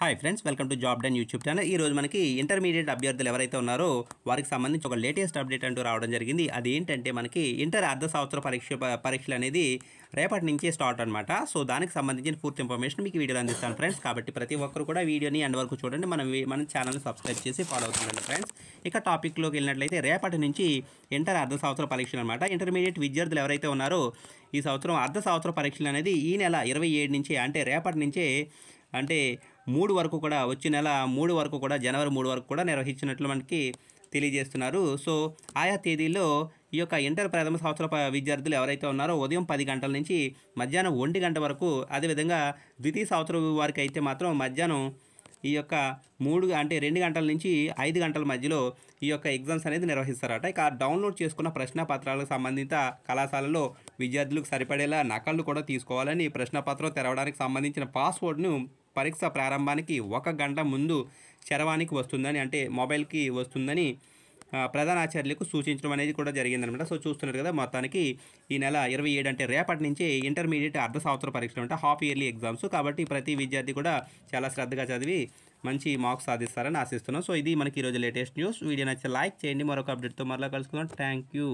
hi friends welcome to job den YouTube channel ఈ రోజు మనకి ఇంటర్మీడియట్ అభ్యర్థులు ఎవరైతే ఉన్నారో వారికి సంబంధించి ఒక లేటెస్ట్ అప్డేట్ అంటూ రావడం జరిగింది అది ఏంటంటే మనకి ఇంటర్ అర్ధ సంవత్సర పరీక్ష పరీక్షలు అనేది రేపటి నుంచే స్టార్ట్ అనమాట సో దానికి సంబంధించిన పూర్తి ఇన్ఫర్మేషన్ మీకు వీడియోలో అందిస్తాను ఫ్రెండ్స్ కాబట్టి ప్రతి ఒక్కరు కూడా వీడియోని అండ్ వరకు చూడండి మనం మన ఛానల్ని సబ్స్క్రైబ్ చేసి ఫాలో అవుతుందండి ఫ్రెండ్స్ ఇక టాపిక్లోకి వెళ్ళినట్లయితే రేపటి నుంచి ఇంటర్ అర్ధ సంవత్సర పరీక్షలు అనమాట ఇంటర్మీడియట్ విద్యార్థులు ఎవరైతే ఉన్నారో ఈ సంవత్సరం అర్ధ సంవత్సర పరీక్షలు అనేది ఈ నెల ఇరవై ఏడు నుంచి అంటే రేపటి నుంచే అంటే మూడు వరకు కూడా వచ్చే నెల మూడు వరకు కూడా జనవరి మూడు వరకు కూడా నిర్వహించినట్లు మనకి తెలియజేస్తున్నారు సో ఆయా తేదీలో ఈ యొక్క ఇంటర్ ప్రథమ సంవత్సర విద్యార్థులు ఎవరైతే ఉన్నారో ఉదయం పది గంటల నుంచి మధ్యాహ్నం ఒంటి గంట వరకు అదేవిధంగా ద్వితీయ సంవత్సరం వారికి అయితే మాత్రం మధ్యాహ్నం ఈ యొక్క మూడు అంటే రెండు గంటల నుంచి ఐదు గంటల మధ్యలో ఈ యొక్క ఎగ్జామ్స్ అనేది నిర్వహిస్తారట ఇక డౌన్లోడ్ చేసుకున్న ప్రశ్న పత్రాలకు సంబంధిత కళాశాలలో విద్యార్థులకు సరిపడేలా నకళ్ళు కూడా తీసుకోవాలని ప్రశ్నపత్రం తెరవడానికి సంబంధించిన పాస్వర్డ్ను పరీక్ష ప్రారంభానికి ఒక గంట ముందు చరవానికి వస్తుందని అంటే మొబైల్కి వస్తుందని ప్రధానాచార్యులకు సూచించడం అనేది కూడా జరిగిందనమాట సో చూస్తున్నారు కదా మొత్తానికి ఈ నెల ఇరవై ఏడు అంటే రేపటి నుంచి ఇంటర్మీడియట్ అర్ధ సంవత్సర పరీక్షలు అంటే హాఫ్ ఇయర్లీ ఎగ్జామ్స్ కాబట్టి ప్రతి విద్యార్థి కూడా చాలా శ్రద్ధగా చదివి మంచి మార్క్స్ సాధిస్తారని ఆశిస్తున్నాం సో ఇది మనకి ఈరోజు లేటెస్ట్ న్యూస్ వీడియో నచ్చితే లైక్ చేయండి మరొక అప్డేట్తో మరలా కలుసుకుందాం థ్యాంక్ యూ